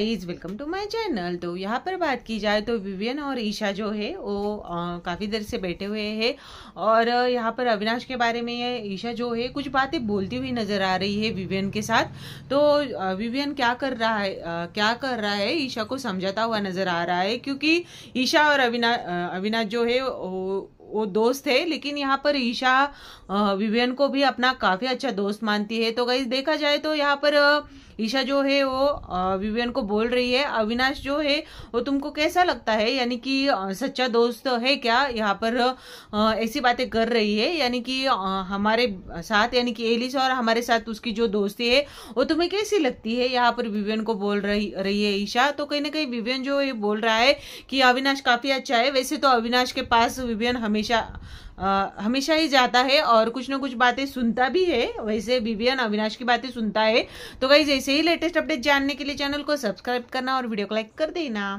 please welcome to my channel तो यहाँ पर बात की जाए तो विवियन और ईशा जो है वो काफ़ी देर से बैठे हुए हैं और यहाँ पर अविनाश के बारे में ईशा जो है कुछ बातें बोलती हुई नज़र आ रही है विवियन के साथ तो विवियन क्या कर रहा है आ, क्या कर रहा है ईशा को समझाता हुआ नज़र आ रहा है क्योंकि ईशा और अविनाश अविनाश जो है वो वो दोस्त है लेकिन यहाँ पर ईशा विवेन को भी अपना काफ़ी अच्छा दोस्त मानती है तो गई देखा जाए तो यहाँ पर ईशा जो है वो विवेन को बोल रही है अविनाश जो है वो तुमको कैसा लगता है यानी कि सच्चा दोस्त है क्या यहाँ पर ऐसी बातें कर रही है यानी कि हमारे साथ यानी कि एलिस और हमारे साथ उसकी जो दोस्ती है वो तुम्हें कैसी लगती है यहाँ पर विवेन को बोल रही रही है ईशा तो कहीं ना कहीं विवेन जो है बोल रहा है कि अविनाश काफ़ी अच्छा है वैसे तो अविनाश के पास विवेन हमें हमेशा आ, हमेशा ही जाता है और कुछ ना कुछ बातें सुनता भी है वैसे विवियन अविनाश की बातें सुनता है तो गाइज ऐसे ही लेटेस्ट अपडेट जानने के लिए चैनल को सब्सक्राइब करना और वीडियो को लाइक कर देना